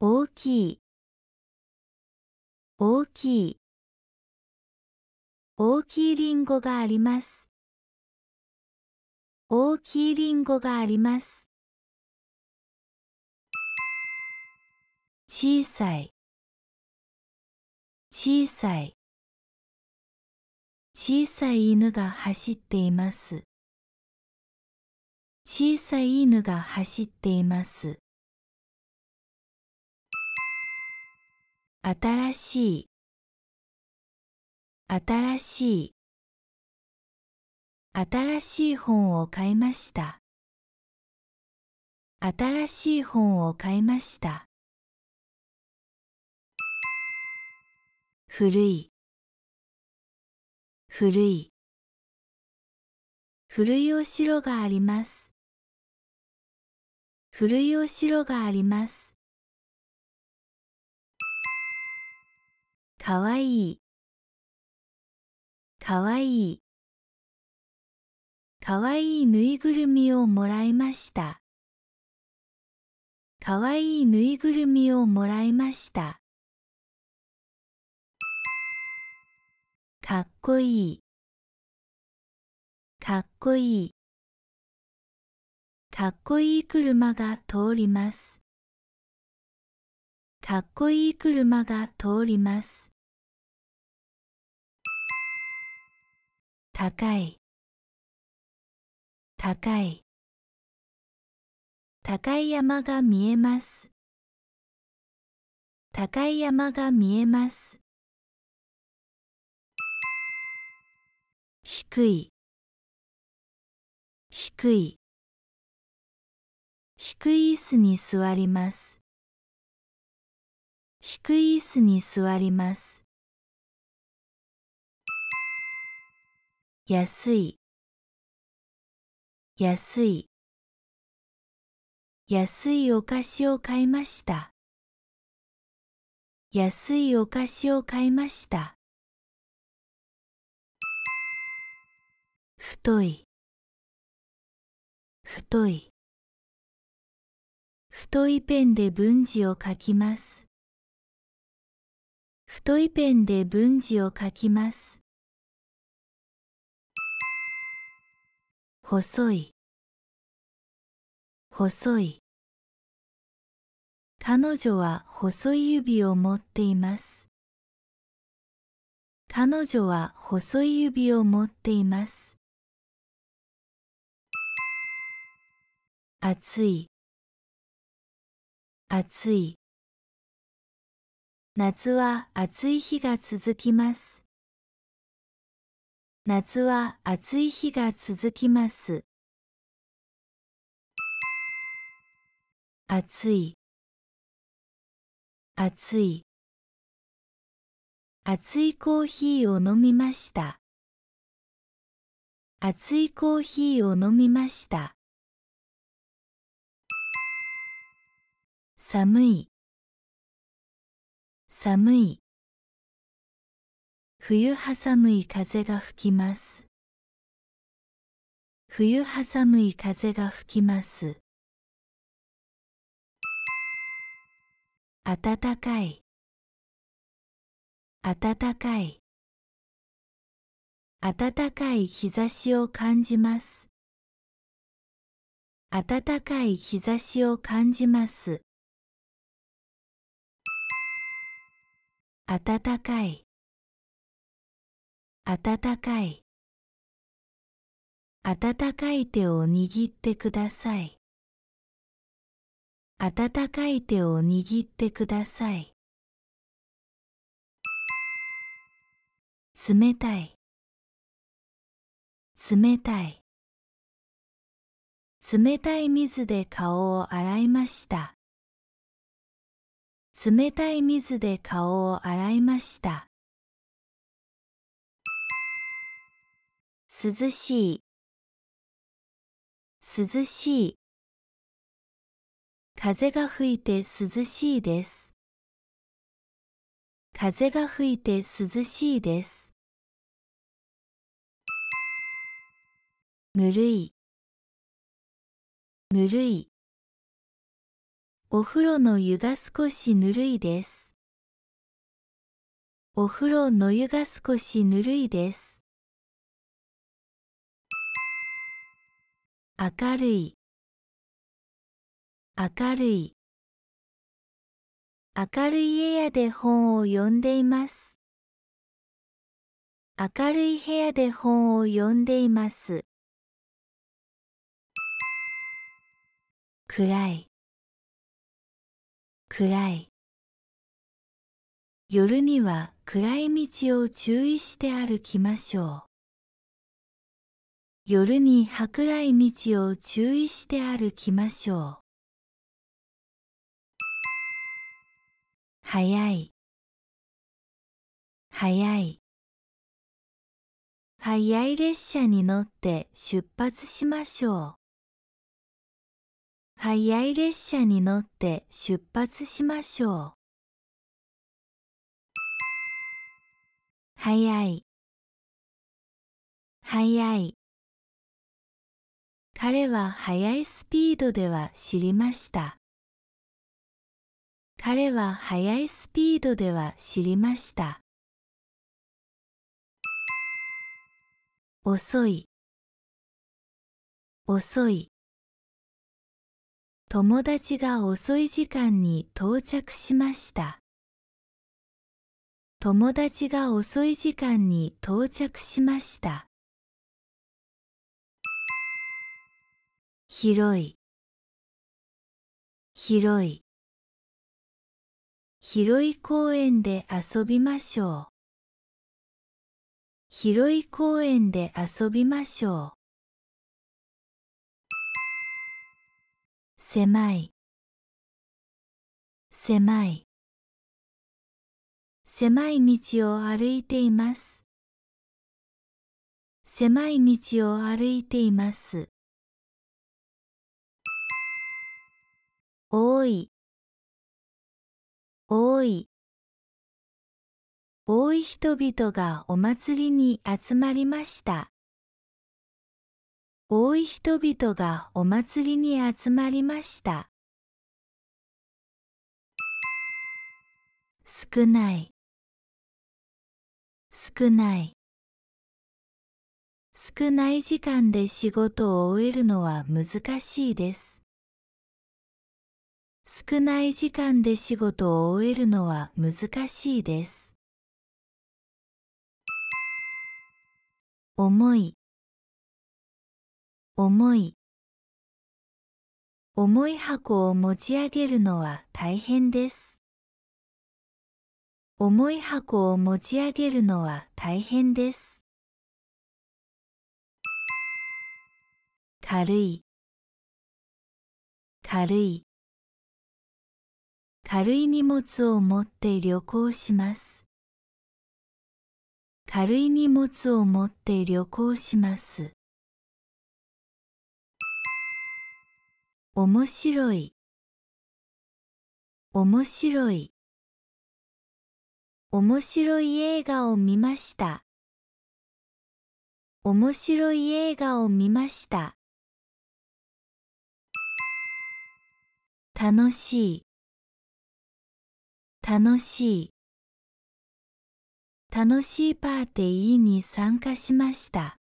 大きい大きい大きいりんごがあります大きいりんごがあります小さい小さい小さい犬が走っています小さい犬が走っています。新しい新しい新しい本を買いました新しい本を買いました古い古い古いお城があります古いお城があります。かわいいかわいいかわいいぬいぐるみをもらいましたかわいいぬいぐるみをもらいましたかっこいいかっこいいかっこいい車が通ります。かっこいい車が通ります。高い高い高い山が見えます高い山が見えます低い低い低い椅子に座ります低い椅子に座ります安い安い安いお菓子を買いました安いお菓子を買いました太い太い太いペンで文字を書きます。太いペンで文字を書きます。細い細い彼女は細い指を持っています。彼女は細い指を持っています。暑い暑い夏は暑い日が続きます夏は暑い日が続きます暑い暑い暑いコーヒーを飲みました熱いコーヒーを飲みました寒い寒い冬は寒い風が吹きます冬は寒い風が吹きます暖かい暖かい暖かい日差しを感じます暖かい日差しを感じます暖かい暖かい暖かい手を握ってください暖かい手を握ってください冷たい冷たい冷たい水で顔を洗いました冷たい水で顔を洗いました涼しい涼しい風が吹いて涼しいです風が吹いて涼しいですぬるいぬるいお風呂の湯が少しぬるいです。お風呂の湯が少しぬるいです。明るい明るい明るい部屋で本を読んでいます。明るい部屋で本を読んでいます。暗い暗い夜には暗い道を注意して歩きましょう夜に薄らい道を注意して歩きましょう早い早い早い列車に乗って出発しましょう早い列車に乗って出発しましょう。早い早い彼は速いスピードでは知りました。彼は速いスピードでは知りました。遅い遅い友達が遅い時間に到着しました友達が遅い時間に到着しました広い広い広い公園で遊びましょう広い公園で遊びましょう狭い狭い狭い道を歩いています狭い道を歩いています多い多い多い人々がお祭りに集まりました多い人々がお祭りに集まりました。少ない少ない少ない時間で仕事を終えるのは難しいです。少ない時間で仕事を終えるのは難しいです。重い重い重い箱を持ち上げるのは大変です重い箱を持ち上げるのは大変です軽い軽い軽い荷物を持って旅行します軽い荷物を持って旅行します面白い面白い面白い映画を見ました面白い映画を見ました楽しい楽しい楽しいパーティーに参加しました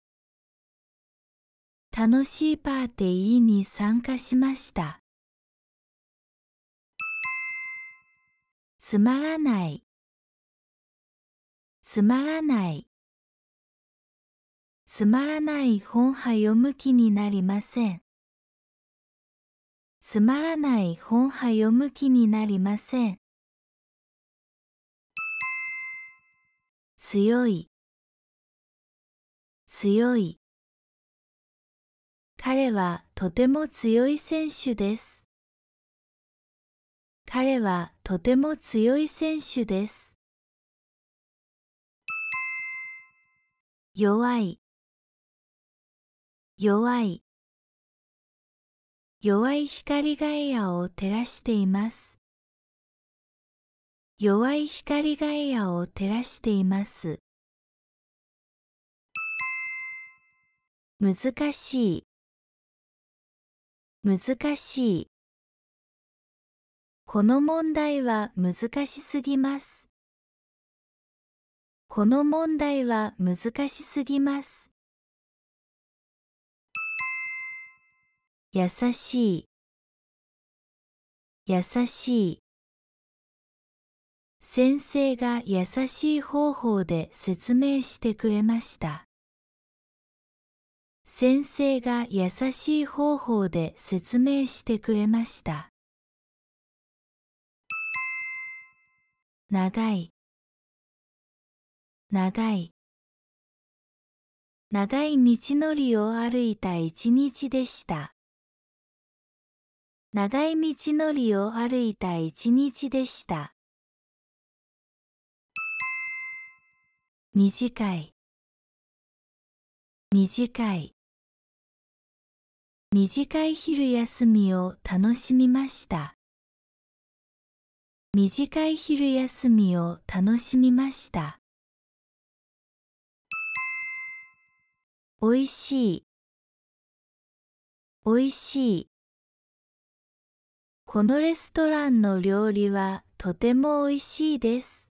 楽しいパーティーに参加しました。つまらない、つまらない。つまらない本は読む気になりません。つまらない本は読む気になりません。強い強い彼はとても強い選手です。彼はとても強い選手です。弱い弱い弱い光ガイアを照らしています。弱い光ガイアを照らしています。難しい難しいこの問題は難しすぎますこの問題は難しすぎます優しい優しい先生が優しい方法で説明してくれました先生が優しい方法で説明してくれました。長い長い長い道のりを歩いた一日でした。長い道のりを歩いた一日でした。短い短い短い昼休みを楽しみました短い昼休みを楽しみましたおいしいおいしいこのレストランの料理はとてもおいしいです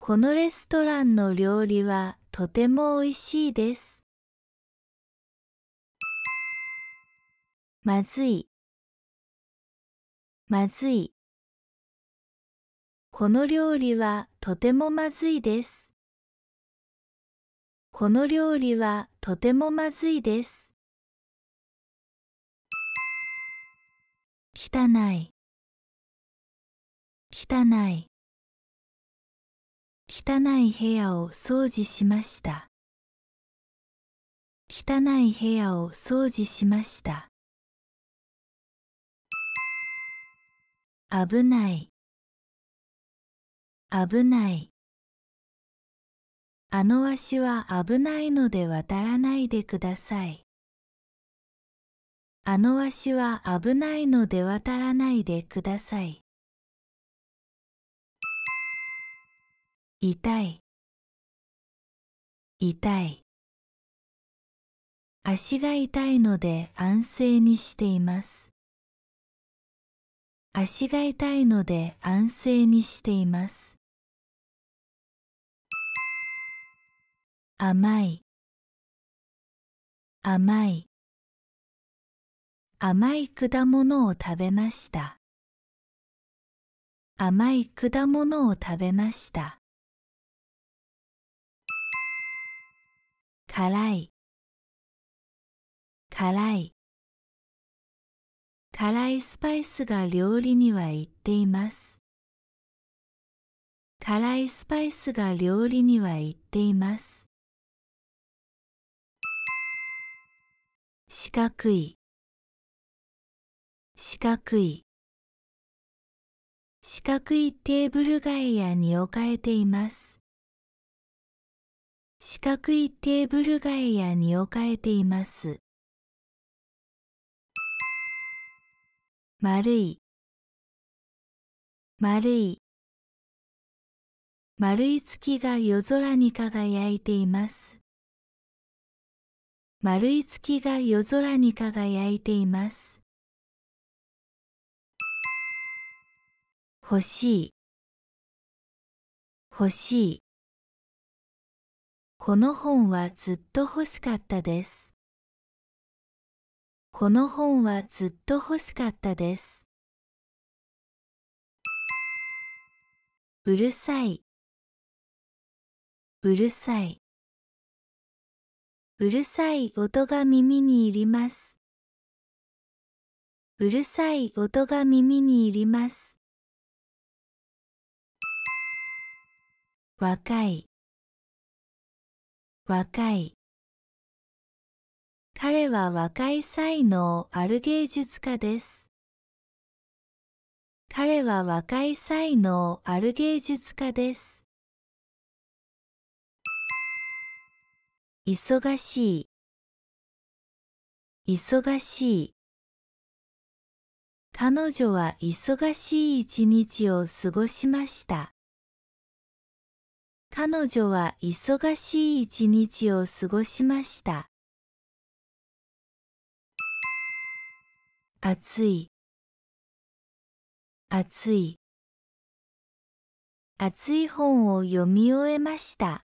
このレストランの料理はとてもおいしいですまずいまずいこの料理はとてもまずいですこの料理はとてもまずいです汚い汚い汚い部屋を掃除しました汚い部屋を掃除しました危ない危ないあの足は危ないので渡らないでくださいあの足は危ないので渡らないでください痛い痛い足が痛いので安静にしています足が痛いので安静にしています。甘い甘い甘い果物を食べました甘い果物を食べました辛い辛い辛いスパイスが料理には行っています辛いスパイスが料理には行っています四角い四角い四角いテーブル外やに置かれています四角いテーブル外やに置かれています丸い丸い丸い月が夜空に輝いています丸い月が夜空に輝いています欲しい欲しいこの本はずっと欲しかったですこの本はずっと欲しかったです。うるさい、うるさい。うるさい音が耳にいります。うるさい音が耳にいります。若い若い彼は若い際のある芸術家です。彼は若い際のある芸術家です。忙しい忙しい彼女は忙しい一日を過ごしました。彼女は忙しい一日を過ごしました。暑い暑い暑い本を読み終えました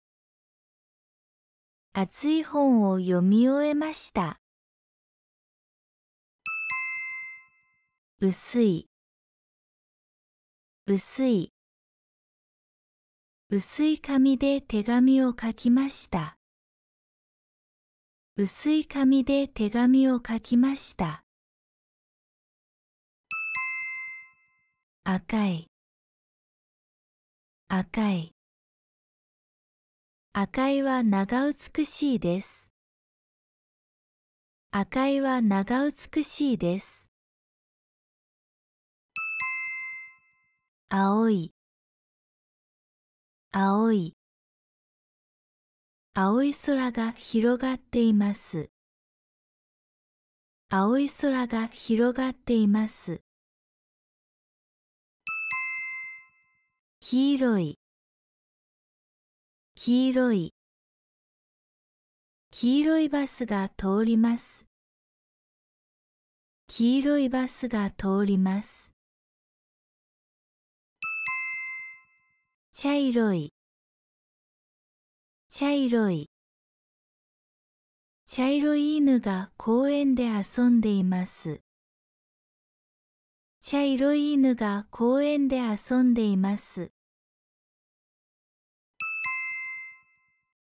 暑い本を読み終えました薄い薄い薄い紙で手紙を書きました薄い紙で手紙を書きました赤い赤い赤いは長美しいです赤いは長美しいです青い青い青い空が広がっています青い空が広がっています黄色い黄色い黄色いバスが通ります黄色いバスが通ります茶色い茶色い茶色い犬が公園で遊んでいます茶色い犬が公園で遊んでいます。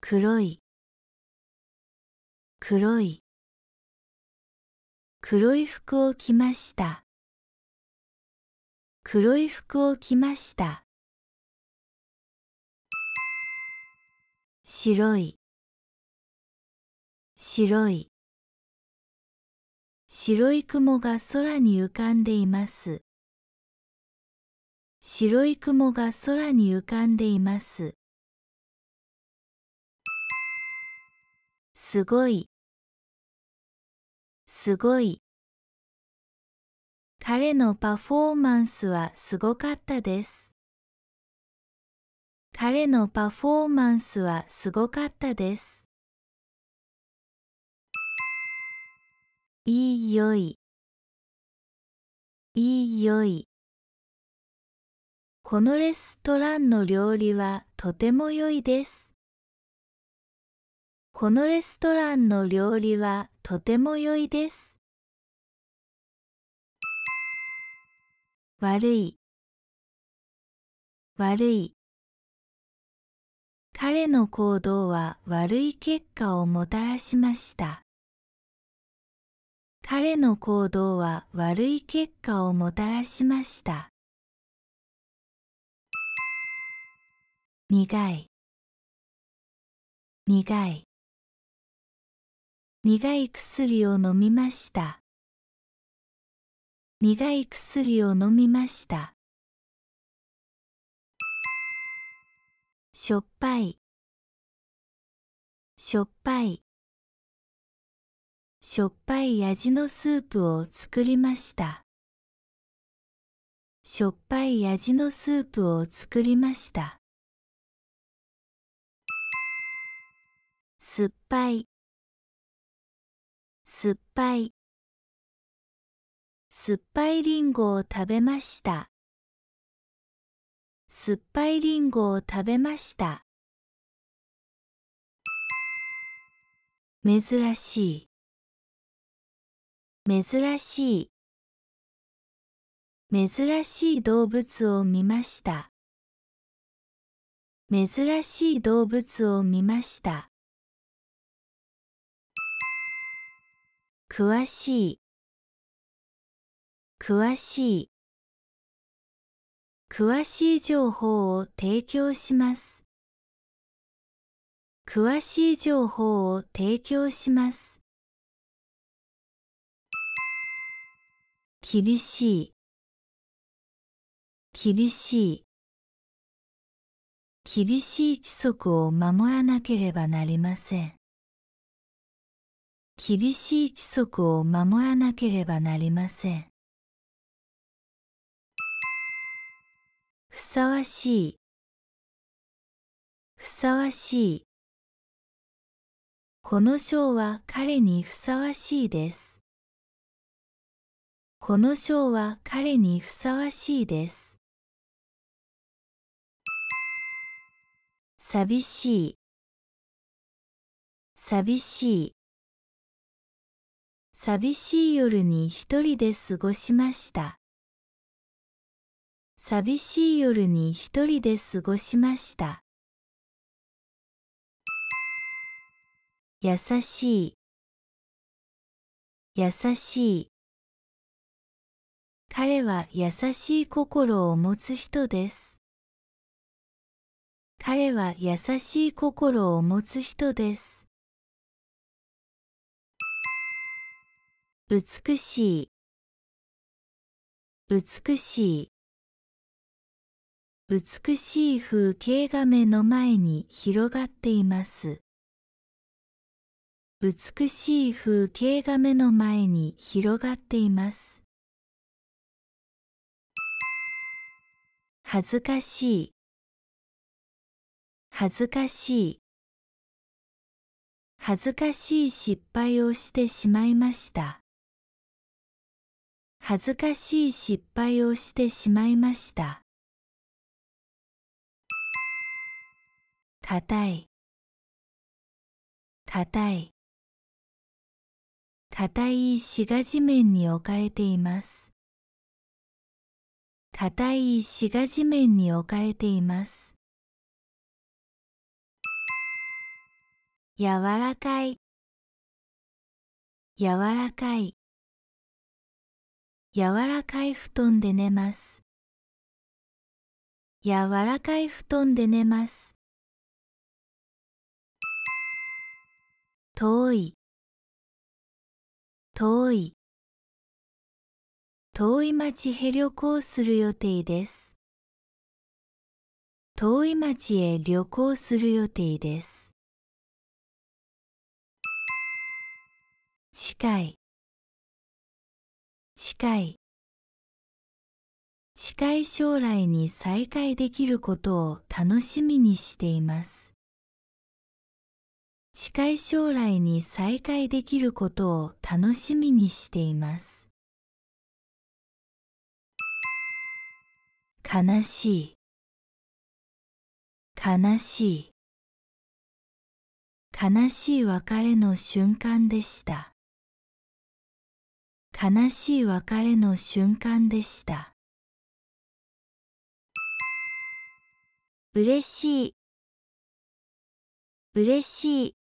黒い黒い黒い服を着ました黒い服を着ました白い白い白い雲が空に浮かんでいます白い雲が空に浮かんでいますすごいすごい彼のパフォーマンスはすごかったです彼のパフォーマンスはすごかったですいいよいいいよいこのレストランの料理はとても良いですこのレストランの料理はとても良いです悪い悪い彼の行動は悪い結果をもたらしました彼の行動は悪い結果をもたらしました苦い苦い苦い薬を飲みました苦い薬を飲みましたしょっぱいしょっぱいしょっぱい味のスープを作りましたしょっぱい味のスープを作りました酸っぱい酸っぱい酸っぱいりんごを食べました酸っぱいりんごを食べました珍しい珍しい珍しい動物を見ました珍しい動物を見ました詳しい詳しい詳しい情報を提供します詳しい情報を提供します厳しい厳しい厳しい規則を守らなければなりません厳しい規則を守らなければなりませんふさわしいふさわしいこの章は彼にふさわしいですこの章は彼にふさわしいです。寂しい寂しい寂しい夜に一人で過ごしました寂しい夜に一人で過ごしました優しい優しい彼は優しい心を持つ人です。彼は優しい心を持つ人です。美しい美しい美しい風景が目の前に広がっています。美しい風景が目の前に広がっています。恥ずかしい恥ずかしい恥ずかしい失敗をしてしまいました恥ずかしい失敗をしてしまいました硬い硬い硬い石が地面に置かれています硬い石が地面に置かれています柔らかい柔らかい柔らかい布団で寝ます柔らかい布団で寝ます遠い遠い遠い町へ旅行する予定です。遠い町へ旅行する予定です。近い近い近い将来に再会できることを楽しみにしています。近い将来に再会できることを楽しみにしています。悲しい悲しい悲しい別れの瞬間でした悲しい別れの瞬間でした嬉しい嬉しい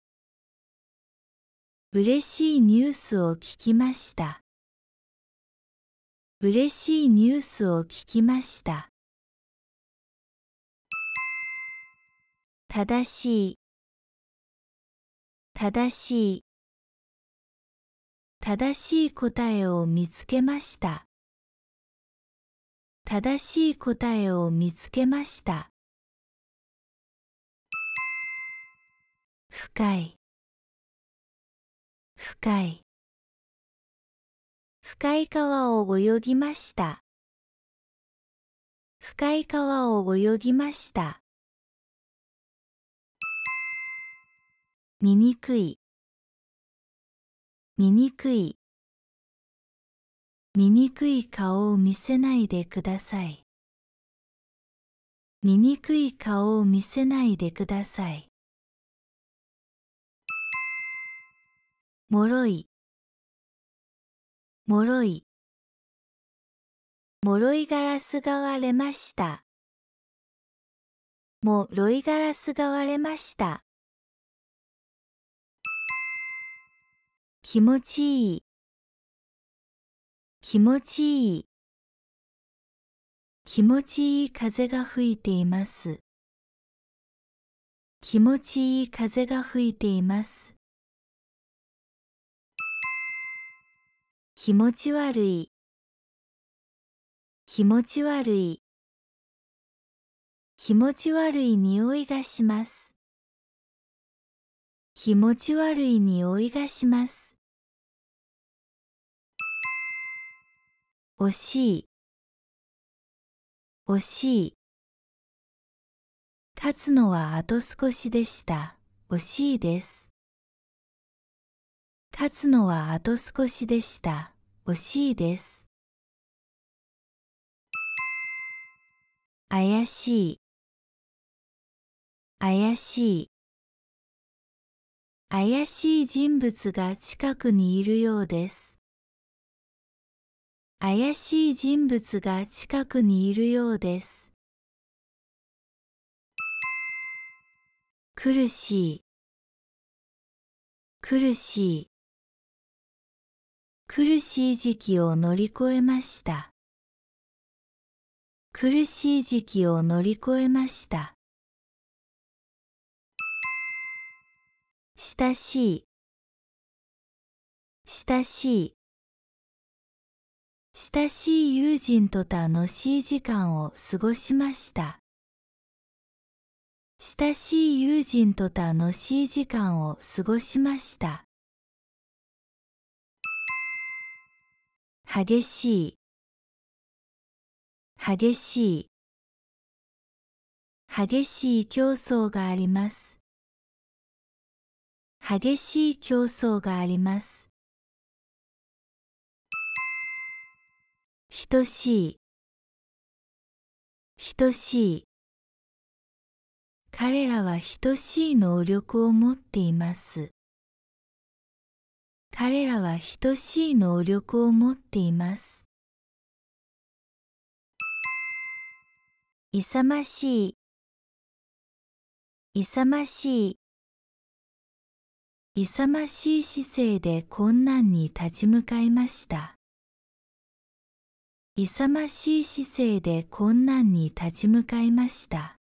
嬉しいニュースを聞きました嬉しいニュースを聞きました正しい正しい正しい答えを見つけました正しい答えを見つけました深い深い深い川を泳ぎました深い川を泳ぎました醜い醜い醜い顔を見せないでください醜い顔を見せないでください脆い脆い脆いガラスが割れましたも脆いガラスが割れました気持ちいい気持ちいい気持ちいい風が吹いています気持ちいい風が吹いています気持ち悪い気持ち悪い気持ち悪い匂いがします気持ち悪い匂いがします惜しい惜しい立つのはあと少しでした惜しいです立つのはあと少しでした惜しいです怪しい怪しい怪しい人物が近くにいるようです怪しい人物が近くにいるようです。苦しい苦しい苦しい時期を乗り越えました苦しい時期を乗り越えました親しい親しい親しい友人と楽しい時間を過ごしました親しい友人と楽しい時間を過ごしました激しい激しい激しい競争があります激しい競争があります等しい等しい彼らは等しい能力を持っています彼らは等しい能力を持っています勇ましい勇ましい勇ましい姿勢で困難に立ち向かいました勇ましい姿勢で困難に立ち向かいました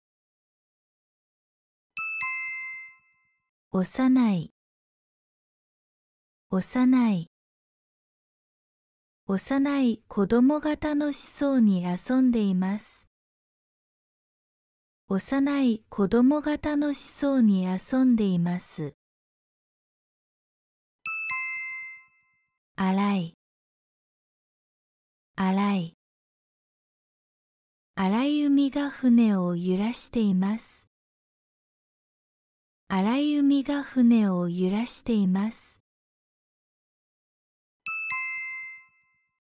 幼い幼い幼い子供型の思想に遊んでいます幼い子供型の思想に遊んでいます荒い荒い荒い海が船を揺らしています荒い海が船を揺らしています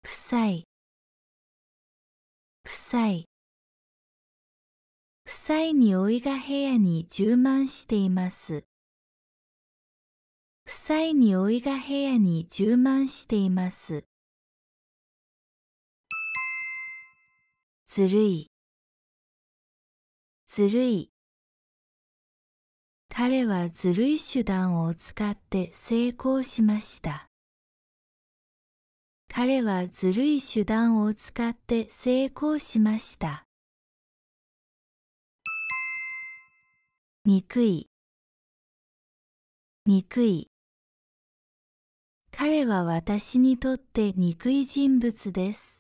臭い。臭い。臭いに老いが部屋に充満しています臭いに老いが部屋に充満していますずるいずるい彼はずるい手段を使って成功しました彼はずるい手段を使って成功しました憎い憎い彼は私にとって憎い人物です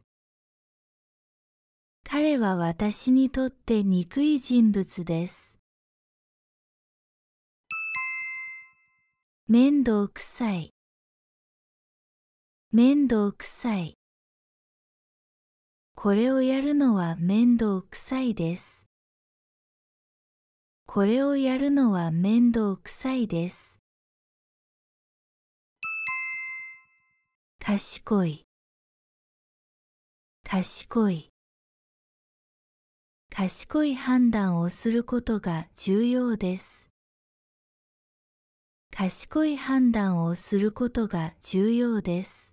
彼は私にとって憎い人物です。面倒くさい面倒くさいこれをやるのは面倒くさいです。これをやるのは面倒くさいです。賢い賢い賢い判断をすることが重要です。賢い判断をすることが重要です。